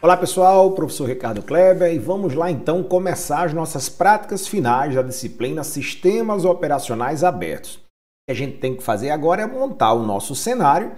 Olá pessoal, professor Ricardo Kleber e vamos lá então começar as nossas práticas finais da disciplina Sistemas Operacionais Abertos. O que a gente tem que fazer agora é montar o nosso cenário,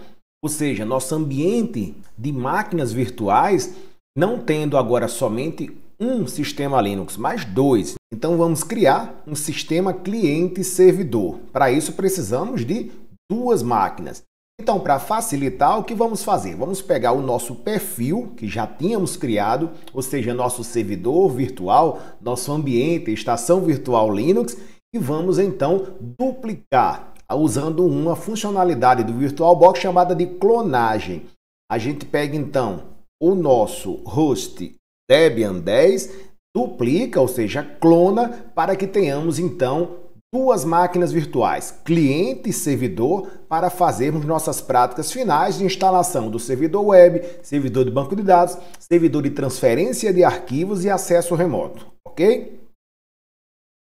ou seja, nosso ambiente de máquinas virtuais, não tendo agora somente um sistema Linux, mas dois. Então vamos criar um sistema cliente-servidor. Para isso precisamos de duas máquinas. Então, para facilitar, o que vamos fazer? Vamos pegar o nosso perfil que já tínhamos criado, ou seja, nosso servidor virtual, nosso ambiente, estação virtual Linux, e vamos então duplicar usando uma funcionalidade do VirtualBox chamada de clonagem. A gente pega então o nosso host Debian 10, duplica, ou seja, clona, para que tenhamos então duas máquinas virtuais, cliente e servidor, para fazermos nossas práticas finais de instalação do servidor web, servidor de banco de dados, servidor de transferência de arquivos e acesso remoto, ok?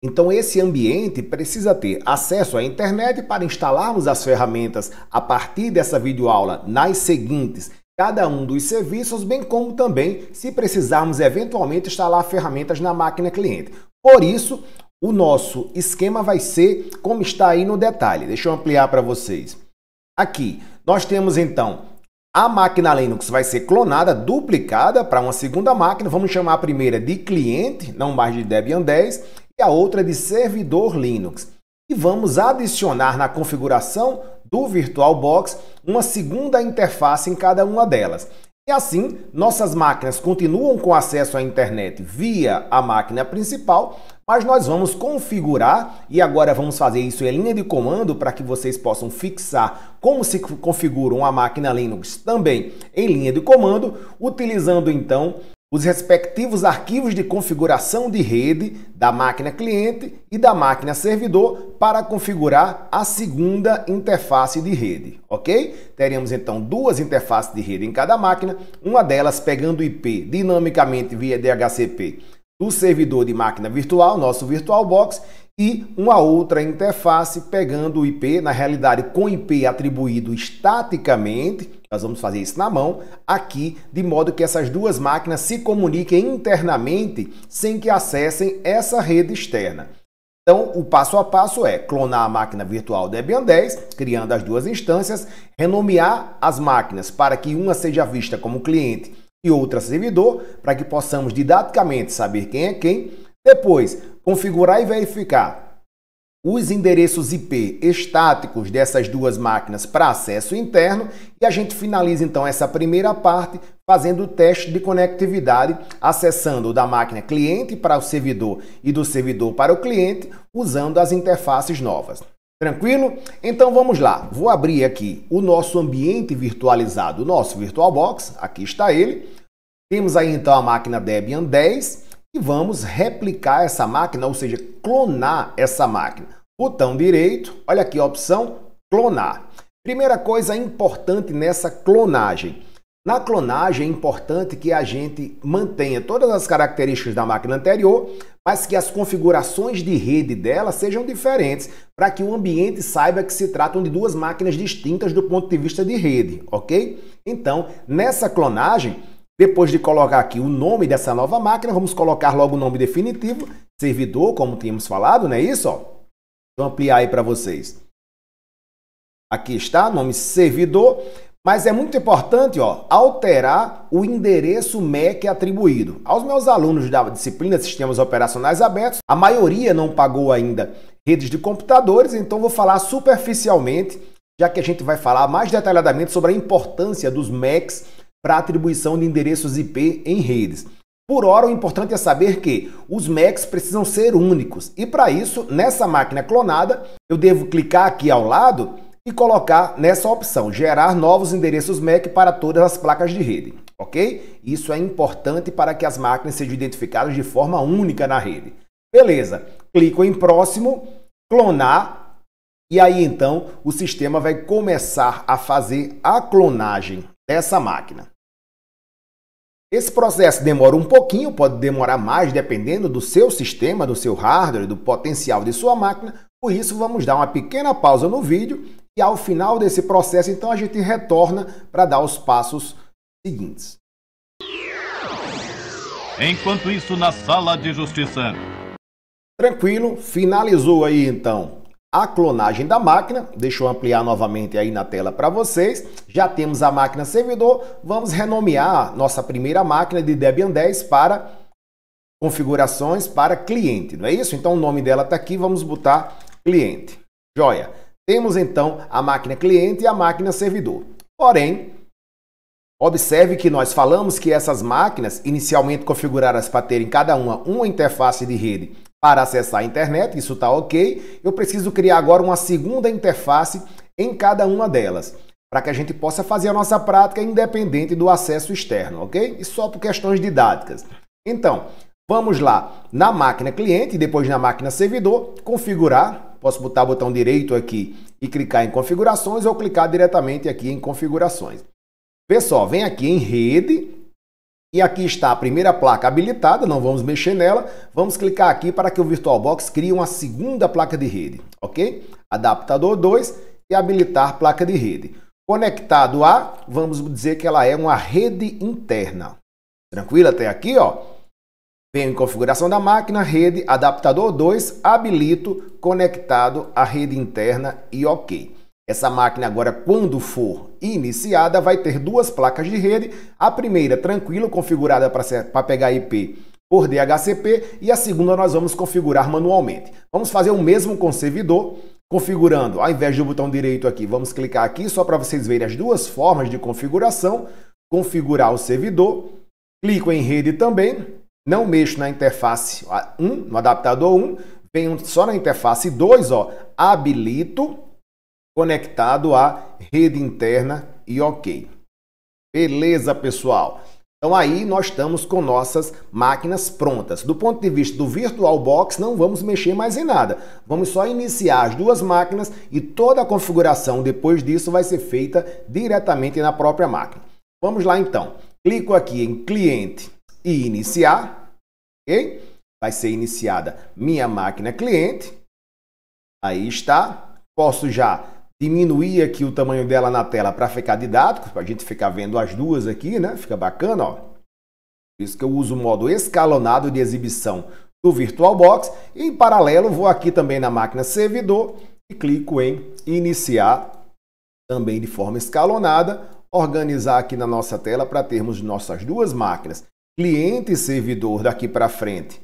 Então esse ambiente precisa ter acesso à internet para instalarmos as ferramentas a partir dessa videoaula nas seguintes cada um dos serviços, bem como também se precisarmos eventualmente instalar ferramentas na máquina cliente. Por isso, o nosso esquema vai ser como está aí no detalhe. Deixa eu ampliar para vocês. Aqui, nós temos então a máquina Linux vai ser clonada, duplicada para uma segunda máquina. Vamos chamar a primeira de cliente, não mais de Debian 10, e a outra de servidor Linux. E vamos adicionar na configuração do VirtualBox uma segunda interface em cada uma delas. E assim, nossas máquinas continuam com acesso à internet via a máquina principal, mas nós vamos configurar e agora vamos fazer isso em linha de comando para que vocês possam fixar como se configura uma máquina Linux também em linha de comando, utilizando então os respectivos arquivos de configuração de rede da máquina cliente e da máquina servidor para configurar a segunda interface de rede, ok? Teremos então duas interfaces de rede em cada máquina, uma delas pegando IP dinamicamente via DHCP do servidor de máquina virtual, nosso VirtualBox, e uma outra interface pegando o IP, na realidade com IP atribuído estaticamente, nós vamos fazer isso na mão, aqui, de modo que essas duas máquinas se comuniquem internamente sem que acessem essa rede externa. Então, o passo a passo é clonar a máquina virtual Debian 10, criando as duas instâncias, renomear as máquinas para que uma seja vista como cliente e outra servidor, para que possamos didaticamente saber quem é quem. Depois, configurar e verificar os endereços IP estáticos dessas duas máquinas para acesso interno e a gente finaliza então essa primeira parte fazendo o teste de conectividade, acessando da máquina cliente para o servidor e do servidor para o cliente, usando as interfaces novas. Tranquilo? Então vamos lá. Vou abrir aqui o nosso ambiente virtualizado, o nosso VirtualBox. Aqui está ele. Temos aí então a máquina Debian 10 e vamos replicar essa máquina, ou seja, clonar essa máquina. Botão direito, olha aqui a opção clonar. Primeira coisa importante nessa clonagem, na clonagem é importante que a gente mantenha todas as características da máquina anterior, mas que as configurações de rede dela sejam diferentes, para que o ambiente saiba que se tratam de duas máquinas distintas do ponto de vista de rede, ok? Então, nessa clonagem, depois de colocar aqui o nome dessa nova máquina, vamos colocar logo o nome definitivo, servidor, como tínhamos falado, não é isso? Ó? Vou ampliar aí para vocês. Aqui está, nome servidor. Mas é muito importante ó, alterar o endereço MEC atribuído. Aos meus alunos da disciplina Sistemas Operacionais Abertos, a maioria não pagou ainda redes de computadores, então vou falar superficialmente, já que a gente vai falar mais detalhadamente sobre a importância dos MECs para atribuição de endereços IP em redes. Por ora, o importante é saber que os MECs precisam ser únicos. E para isso, nessa máquina clonada, eu devo clicar aqui ao lado e colocar nessa opção, gerar novos endereços MAC para todas as placas de rede, ok? Isso é importante para que as máquinas sejam identificadas de forma única na rede. Beleza, clico em próximo, clonar, e aí então o sistema vai começar a fazer a clonagem dessa máquina. Esse processo demora um pouquinho, pode demorar mais dependendo do seu sistema, do seu hardware, do potencial de sua máquina. Por isso, vamos dar uma pequena pausa no vídeo e ao final desse processo, então a gente retorna para dar os passos seguintes. Enquanto isso, na sala de justiça. Tranquilo, finalizou aí então a clonagem da máquina. Deixa eu ampliar novamente aí na tela para vocês. Já temos a máquina servidor. Vamos renomear nossa primeira máquina de Debian 10 para configurações para cliente, não é isso? Então o nome dela está aqui, vamos botar cliente. Joia. Temos então a máquina cliente e a máquina servidor. Porém, observe que nós falamos que essas máquinas, inicialmente configuradas para terem cada uma uma interface de rede para acessar a internet, isso está ok. Eu preciso criar agora uma segunda interface em cada uma delas, para que a gente possa fazer a nossa prática independente do acesso externo, ok? E só por questões didáticas. Então, vamos lá na máquina cliente, depois na máquina servidor, configurar Posso botar o botão direito aqui e clicar em configurações ou clicar diretamente aqui em configurações. Pessoal, vem aqui em rede e aqui está a primeira placa habilitada, não vamos mexer nela. Vamos clicar aqui para que o VirtualBox crie uma segunda placa de rede, ok? Adaptador 2 e habilitar placa de rede. Conectado a, vamos dizer que ela é uma rede interna. Tranquilo até aqui, ó? Venho em configuração da máquina, rede, adaptador 2, habilito, conectado à rede interna e ok. Essa máquina agora, quando for iniciada, vai ter duas placas de rede. A primeira, tranquila, configurada para pegar IP por DHCP e a segunda nós vamos configurar manualmente. Vamos fazer o mesmo com o servidor, configurando, ao invés do botão direito aqui, vamos clicar aqui só para vocês verem as duas formas de configuração. Configurar o servidor, clico em rede também, não mexo na interface 1, no adaptador 1, venho só na interface 2, ó, habilito, conectado à rede interna e ok. Beleza, pessoal? Então aí nós estamos com nossas máquinas prontas. Do ponto de vista do VirtualBox, não vamos mexer mais em nada. Vamos só iniciar as duas máquinas e toda a configuração depois disso vai ser feita diretamente na própria máquina. Vamos lá então. Clico aqui em cliente, e iniciar, ok? Vai ser iniciada minha máquina cliente. Aí está. Posso já diminuir aqui o tamanho dela na tela para ficar didático, para a gente ficar vendo as duas aqui, né? Fica bacana, ó. Por isso que eu uso o modo escalonado de exibição do VirtualBox. E em paralelo, vou aqui também na máquina servidor e clico em iniciar também de forma escalonada, organizar aqui na nossa tela para termos nossas duas máquinas cliente e servidor daqui para frente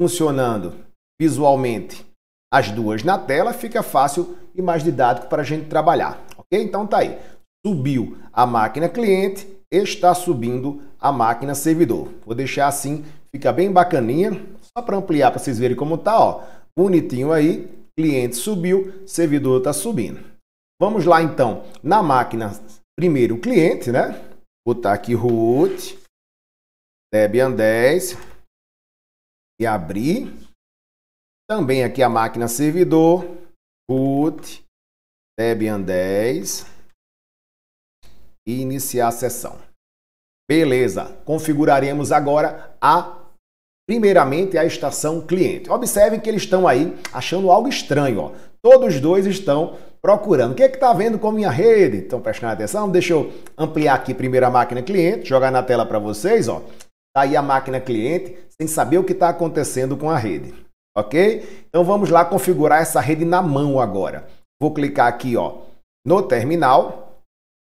funcionando visualmente as duas na tela, fica fácil e mais didático para a gente trabalhar. Ok? Então tá aí. Subiu a máquina cliente, está subindo a máquina servidor. Vou deixar assim, fica bem bacaninha, só para ampliar para vocês verem como tá, ó. Bonitinho aí, cliente subiu, servidor está subindo. Vamos lá então, na máquina, primeiro o cliente, né? Botar aqui root Debian é, 10 e abrir. Também aqui a máquina servidor, boot, Debian é, 10 e iniciar a sessão. Beleza, configuraremos agora a primeiramente a estação cliente. Observem que eles estão aí achando algo estranho, ó. Todos dois estão procurando. O que é que está vendo com minha rede? então prestando atenção? Deixa eu ampliar aqui primeiro a máquina cliente, jogar na tela para vocês, ó. Está aí a máquina cliente sem saber o que está acontecendo com a rede. Ok? Então vamos lá configurar essa rede na mão agora. Vou clicar aqui ó, no terminal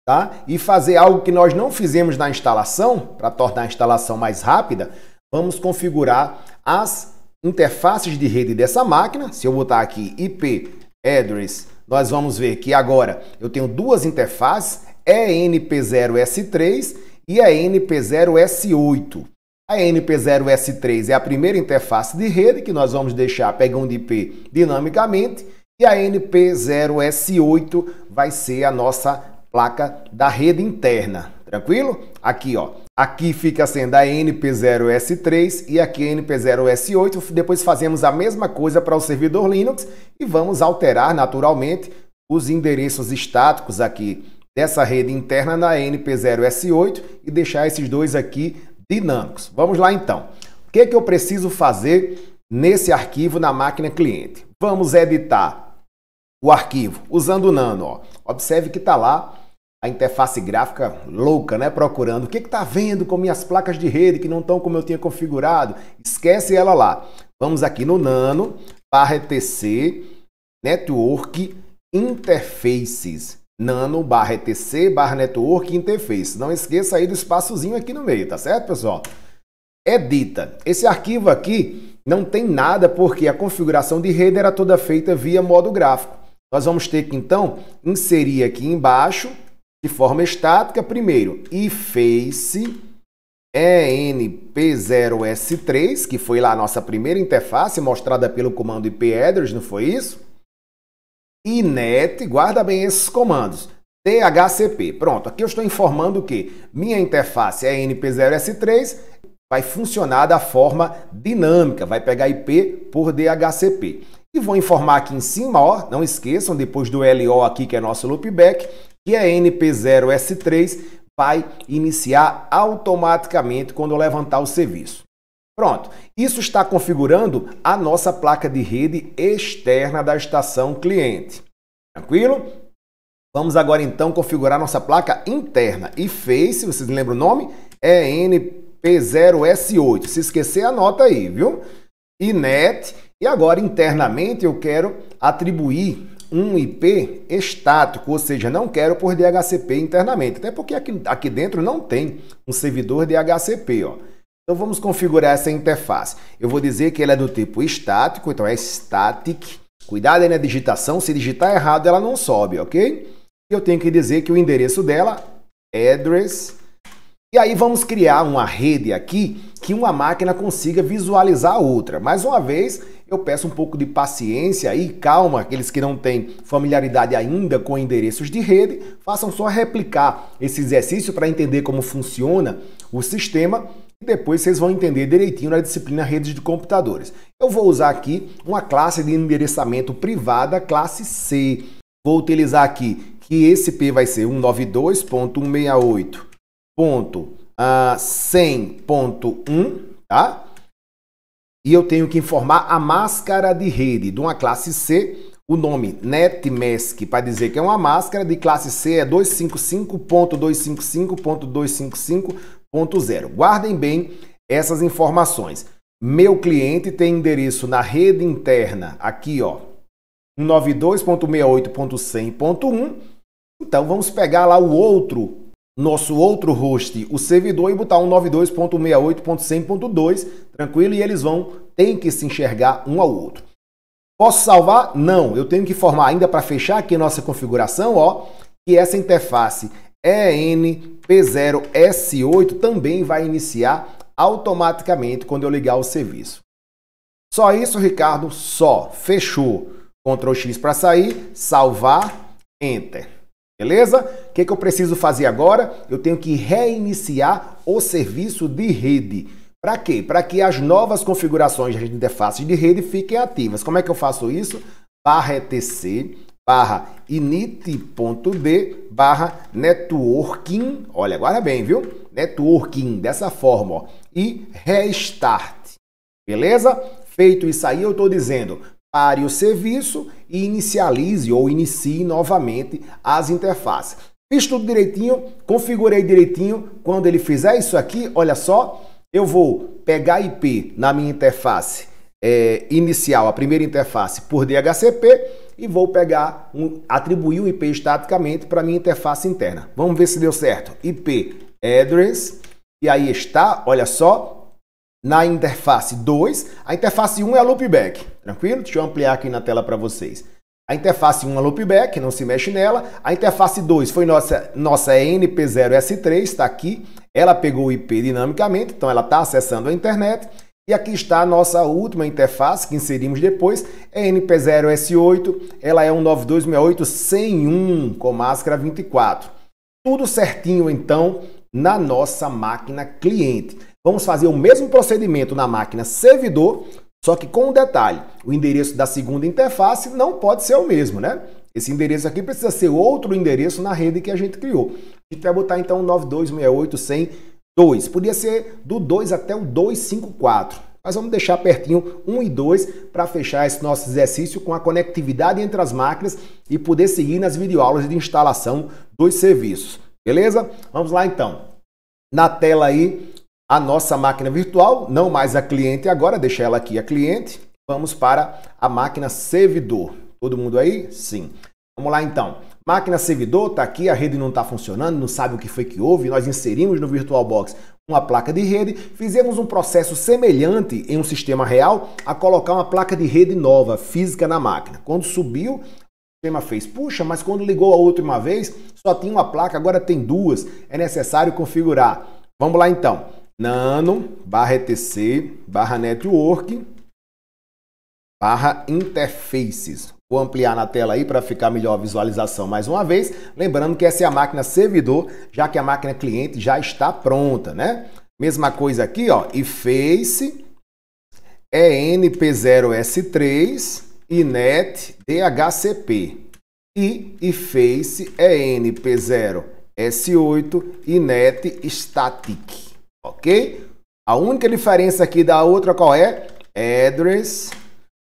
tá? e fazer algo que nós não fizemos na instalação, para tornar a instalação mais rápida. Vamos configurar as interfaces de rede dessa máquina. Se eu botar aqui IP address, nós vamos ver que agora eu tenho duas interfaces, ENP0S3 e a NP0S8. A NP0S3 é a primeira interface de rede que nós vamos deixar pegando IP dinamicamente e a NP0S8 vai ser a nossa placa da rede interna, tranquilo? Aqui, ó. Aqui fica sendo a NP0S3 e aqui a NP0S8. Depois fazemos a mesma coisa para o servidor Linux e vamos alterar naturalmente os endereços estáticos aqui dessa rede interna na NP0S8 e deixar esses dois aqui dinâmicos. Vamos lá então. O que, é que eu preciso fazer nesse arquivo na máquina cliente? Vamos editar o arquivo usando o Nano. Ó. Observe que está lá a interface gráfica louca, né? Procurando o que está vendo com minhas placas de rede que não estão como eu tinha configurado. Esquece ela lá. Vamos aqui no Nano, barra ETC, Network Interfaces nano barra etc barra network interface. Não esqueça aí do espaçozinho aqui no meio, tá certo, pessoal? Edita. É Esse arquivo aqui não tem nada porque a configuração de rede era toda feita via modo gráfico. Nós vamos ter que então inserir aqui embaixo de forma estática primeiro iface enp0s3, que foi lá a nossa primeira interface mostrada pelo comando ip address, não foi isso? INET, guarda bem esses comandos. DHCP. Pronto, aqui eu estou informando que minha interface é NP0S3, vai funcionar da forma dinâmica, vai pegar IP por DHCP. E vou informar aqui em cima, ó, não esqueçam, depois do LO aqui, que é nosso loopback, que a é NP0S3, vai iniciar automaticamente quando levantar o serviço. Pronto, isso está configurando a nossa placa de rede externa da estação cliente. Tranquilo? Vamos agora então configurar nossa placa interna e face, vocês lembram o nome? É NP0S8. Se esquecer, anota aí, viu? E net. E agora internamente eu quero atribuir um IP estático, ou seja, não quero por DHCP internamente, até porque aqui, aqui dentro não tem um servidor DHCP, ó. Então vamos configurar essa interface. Eu vou dizer que ela é do tipo estático, então é static. Cuidado aí na digitação, se digitar errado ela não sobe, ok? Eu tenho que dizer que o endereço dela é address. E aí vamos criar uma rede aqui que uma máquina consiga visualizar a outra. Mais uma vez, eu peço um pouco de paciência e calma, aqueles que não têm familiaridade ainda com endereços de rede, façam só replicar esse exercício para entender como funciona o sistema e depois vocês vão entender direitinho na disciplina redes de computadores. Eu vou usar aqui uma classe de endereçamento privada, classe C. Vou utilizar aqui que esse P vai ser 192.168.100.1, ah, tá? E eu tenho que informar a máscara de rede de uma classe C o nome NetMask, para dizer que é uma máscara de classe C, é 255.255.255.0. Guardem bem essas informações. Meu cliente tem endereço na rede interna, aqui ó, 192.68.100.1. Então vamos pegar lá o outro, nosso outro host, o servidor, e botar 192.68.100.2, tranquilo? E eles vão, tem que se enxergar um ao outro. Posso salvar? Não, eu tenho que formar ainda para fechar aqui nossa configuração, ó, que essa interface ENP0S8 também vai iniciar automaticamente quando eu ligar o serviço. Só isso, Ricardo? Só. Fechou. Ctrl X para sair, salvar, Enter. Beleza? O que, que eu preciso fazer agora? Eu tenho que reiniciar o serviço de rede. Para quê? Para que as novas configurações de interface de rede fiquem ativas. Como é que eu faço isso? Barra etc, barra init.d, barra networking. Olha, guarda bem, viu? Networking, dessa forma, ó. E restart. Beleza? Feito isso aí, eu estou dizendo, pare o serviço e inicialize ou inicie novamente as interfaces. Fiz tudo direitinho, configurei direitinho. Quando ele fizer isso aqui, olha só, eu vou pegar IP na minha interface é, inicial, a primeira interface por DHCP e vou pegar um, atribuir o IP estaticamente para minha interface interna. Vamos ver se deu certo. IP address e aí está, olha só, na interface 2. A interface 1 é a loopback, tranquilo? Deixa eu ampliar aqui na tela para vocês. A interface 1 é loopback, não se mexe nela. A interface 2 foi nossa, nossa NP0S3, está aqui. Ela pegou o IP dinamicamente, então ela está acessando a internet. E aqui está a nossa última interface que inserimos depois, é NP0S8. Ela é um 9268 com máscara 24. Tudo certinho então na nossa máquina cliente. Vamos fazer o mesmo procedimento na máquina servidor, só que com um detalhe: o endereço da segunda interface não pode ser o mesmo, né? Esse endereço aqui precisa ser outro endereço na rede que a gente criou. A gente vai botar então 9268102. Podia ser do 2 até o 254. Mas vamos deixar pertinho 1 e 2 para fechar esse nosso exercício com a conectividade entre as máquinas e poder seguir nas videoaulas de instalação dos serviços. Beleza? Vamos lá então. Na tela aí a nossa máquina virtual, não mais a cliente agora, deixa ela aqui a cliente. Vamos para a máquina servidor. Todo mundo aí? Sim. Vamos lá então. Máquina servidor está aqui, a rede não está funcionando, não sabe o que foi que houve. Nós inserimos no VirtualBox uma placa de rede, fizemos um processo semelhante em um sistema real a colocar uma placa de rede nova, física na máquina. Quando subiu, o sistema fez, puxa, mas quando ligou a outra uma vez, só tinha uma placa, agora tem duas, é necessário configurar. Vamos lá então nano barra etc barra network barra interfaces. Vou ampliar na tela aí para ficar melhor a visualização mais uma vez. Lembrando que essa é a máquina servidor, já que a máquina cliente já está pronta, né? Mesma coisa aqui, ó, e face ENP0S3 e net DHCP. E, e face ENP0S8 e net static ok? A única diferença aqui da outra qual é? Address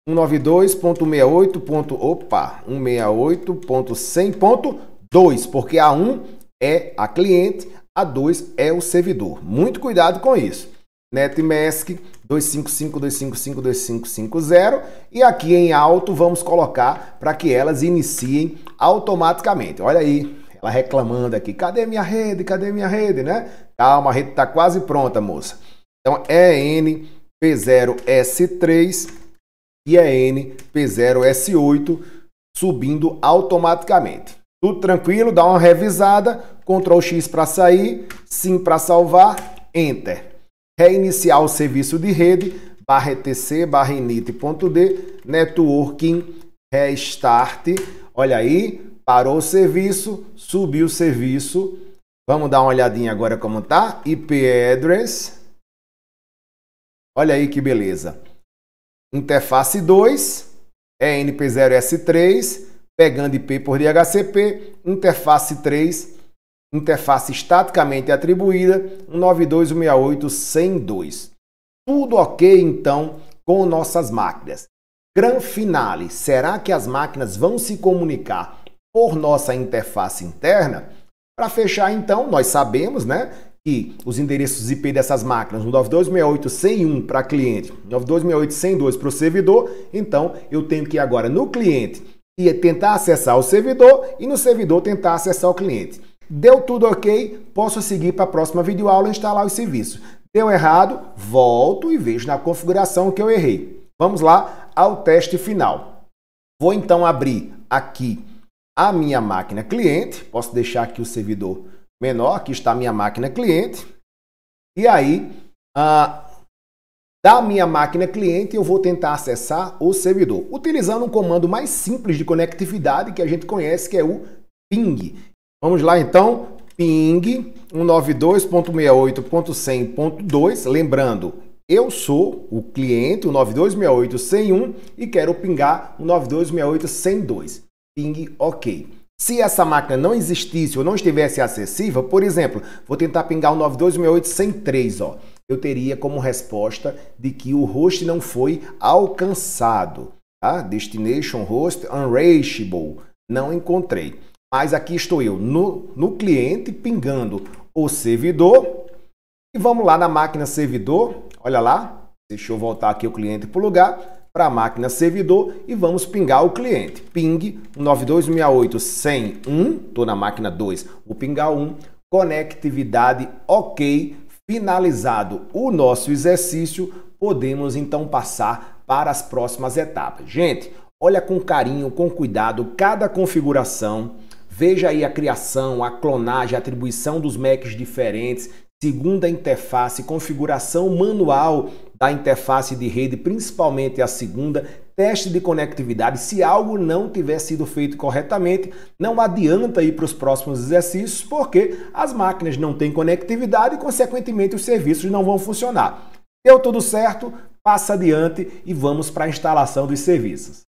192.168. Opa, 168.100.2, porque a 1 é a cliente, a 2 é o servidor. Muito cuidado com isso. Netmask 255.255.2550 e aqui em alto vamos colocar para que elas iniciem automaticamente. Olha aí, ela reclamando aqui, cadê minha rede, cadê minha rede, né? Calma, a rede está quase pronta, moça. Então, enp P0S3 e enp P0S8 subindo automaticamente. Tudo tranquilo, dá uma revisada, Ctrl X para sair, sim para salvar, Enter. Reiniciar o serviço de rede, barra etc, barra init.d, networking, restart. Olha aí, parou o serviço, subiu o serviço, Vamos dar uma olhadinha agora como tá. IP address. Olha aí que beleza. Interface 2, ENP0S3, pegando IP por DHCP, interface 3, interface estaticamente atribuída, 192.168.102. Tudo ok, então, com nossas máquinas. Gran finale, será que as máquinas vão se comunicar por nossa interface interna? Para fechar, então, nós sabemos, né? que os endereços IP dessas máquinas, 9268-101 para cliente, 9268-102 para o servidor, então eu tenho que ir agora no cliente e é tentar acessar o servidor e no servidor tentar acessar o cliente. Deu tudo ok, posso seguir para a próxima videoaula e instalar o serviço. Deu errado, volto e vejo na configuração que eu errei. Vamos lá ao teste final. Vou então abrir aqui a minha máquina cliente. Posso deixar aqui o servidor menor. Aqui está a minha máquina cliente. E aí, ah, da minha máquina cliente, eu vou tentar acessar o servidor. Utilizando um comando mais simples de conectividade que a gente conhece, que é o ping. Vamos lá, então. Ping 192.68.100.2. Lembrando, eu sou o cliente, o 9268101, e quero pingar o 9268102 ping OK. Se essa máquina não existisse ou não estivesse acessível, por exemplo, vou tentar pingar o 92668 ó, eu teria como resposta de que o host não foi alcançado. Tá? Destination host unreachable, não encontrei. Mas aqui estou eu no, no cliente pingando o servidor. E vamos lá na máquina servidor, olha lá, deixa eu voltar aqui o cliente para o lugar para a máquina servidor e vamos pingar o cliente. Ping 9268101, estou na máquina 2, o pingar 1, conectividade ok, finalizado o nosso exercício, podemos então passar para as próximas etapas. Gente, olha com carinho, com cuidado cada configuração, veja aí a criação, a clonagem, a atribuição dos Macs diferentes, Segunda interface, configuração manual da interface de rede, principalmente a segunda, teste de conectividade. Se algo não tiver sido feito corretamente, não adianta ir para os próximos exercícios, porque as máquinas não têm conectividade e, consequentemente, os serviços não vão funcionar. Deu tudo certo? Passa adiante e vamos para a instalação dos serviços.